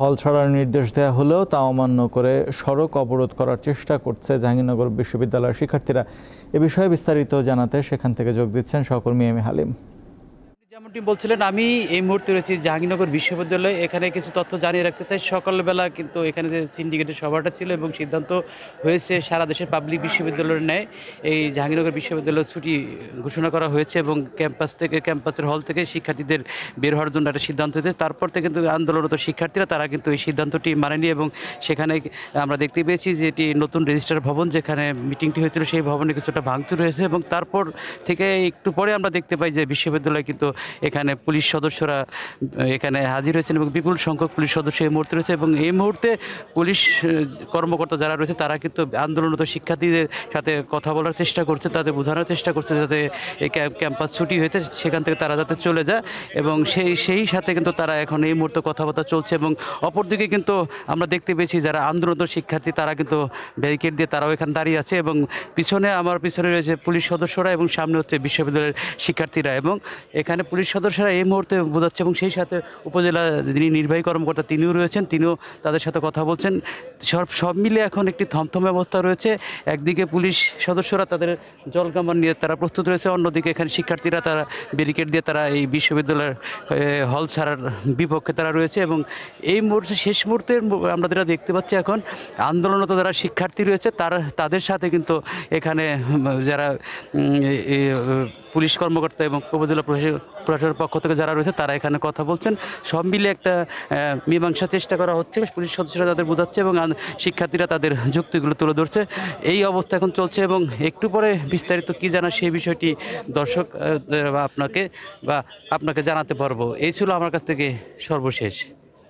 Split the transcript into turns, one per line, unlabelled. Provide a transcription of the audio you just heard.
হল ছাড়ার নির্দেশ দেওয়া হলেও তা অমান্য করে সড়ক অবরোধ করার চেষ্টা করছে জাহাঙ্গীরনগর বিশ্ববিদ্যালয়ের শিক্ষার্থীরা এ বিষয়ে বিস্তারিত জানাতে সেখান থেকে যোগ দিচ্ছেন সহকর্মী এম হালিম
মোটামুটি বলছিলেন আমি এই মুহূর্তে রয়েছি জাহাঙ্গীরনগর বিশ্ববিদ্যালয়ে এখানে কিছু তথ্য জানিয়ে রাখতে চাই সকালবেলা কিন্তু এখানে যে সিন্ডিকেটের সভাটা ছিল এবং সিদ্ধান্ত হয়েছে সারা দেশের পাবলিক বিশ্ববিদ্যালয়ের ন্যায় এই জাহাঙ্গীরনগর বিশ্ববিদ্যালয় ছুটি ঘোষণা করা হয়েছে এবং ক্যাম্পাস থেকে ক্যাম্পাসের হল থেকে শিক্ষার্থীদের বের হওয়ার জন্য একটা সিদ্ধান্ত হয়েছে তারপর থেকে কিন্তু আন্দোলনরত শিক্ষার্থীরা তারা কিন্তু এই সিদ্ধান্তটি মানেনি এবং সেখানে আমরা দেখতে পেয়েছি যে এটি নতুন রেজিস্টার ভবন যেখানে মিটিংটি হয়েছিল সেই ভবনে কিছুটা ভাঙচুর হয়েছে এবং তারপর থেকে একটু পরে আমরা দেখতে পাই যে বিশ্ববিদ্যালয় কিন্তু এখানে পুলিশ সদস্যরা এখানে হাজির হয়েছেন এবং বিপুল সংখ্যক পুলিশ সদস্য এই মুহূর্তে রয়েছে এবং এই মুহূর্তে পুলিশ কর্মকর্তা যারা রয়েছে তারা কিন্তু আন্দোলনরত শিক্ষার্থীদের সাথে কথা বলার চেষ্টা করছে তাদের বোঝানোর চেষ্টা করছে যাতে এই ক্যাম্পাস ছুটি হয়েছে সেখান থেকে তারা যাতে চলে যায় এবং সেই সেই সাথে কিন্তু তারা এখন এই মুহূর্তে কথাবার্তা চলছে এবং অপরদিকে কিন্তু আমরা দেখতে পেয়েছি যারা আন্দোলনরত শিক্ষার্থী তারা কিন্তু ব্যারিকেড দিয়ে তারাও এখানে দাঁড়িয়ে আছে এবং পিছনে আমার পিছনে রয়েছে পুলিশ সদস্যরা এবং সামনে হচ্ছে বিশ্ববিদ্যালয়ের শিক্ষার্থীরা এবং এখানে পুলিশ কমিটির সদস্যরা এই মুহূর্তে বোঝাচ্ছে এবং সেই সাথে উপজেলা যিনি নির্বাহী কর্মকর্তা তিনিও রয়েছেন তিনিও তাদের সাথে কথা বলছেন সব সব মিলে এখন একটি থমথম ব্যবস্থা রয়েছে একদিকে পুলিশ সদস্যরা তাদের জলকামান নিয়ে তারা প্রস্তুত রয়েছে অন্যদিকে এখানে শিক্ষার্থীরা তারা ব্যারিকেড দিয়ে তারা এই বিশ্ববিদ্যালয়ের হল ছাড়ার বিপক্ষে তারা রয়েছে এবং এই মুহূর্তে শেষ মুহূর্তে আমরা যেটা দেখতে পাচ্ছি এখন আন্দোলনত যারা শিক্ষার্থী রয়েছে তারা তাদের সাথে কিন্তু এখানে যারা পুলিশ কর্মকর্তা এবং উপজেলা প্রশাসক প্রশাসনের পক্ষ থেকে যারা রয়েছে তারা এখানে কথা বলছেন সব মিলে একটা মীমাংসা চেষ্টা করা হচ্ছে পুলিশ সদস্যরা তাদের বোঝাচ্ছে এবং শিক্ষার্থীরা তাদের যুক্তিগুলো তুলে ধরছে এই অবস্থা এখন চলছে এবং একটু পরে বিস্তারিত কি জানা সেই বিষয়টি দর্শক আপনাকে বা আপনাকে জানাতে পারবো এই ছিল আমার কাছ থেকে সর্বশেষ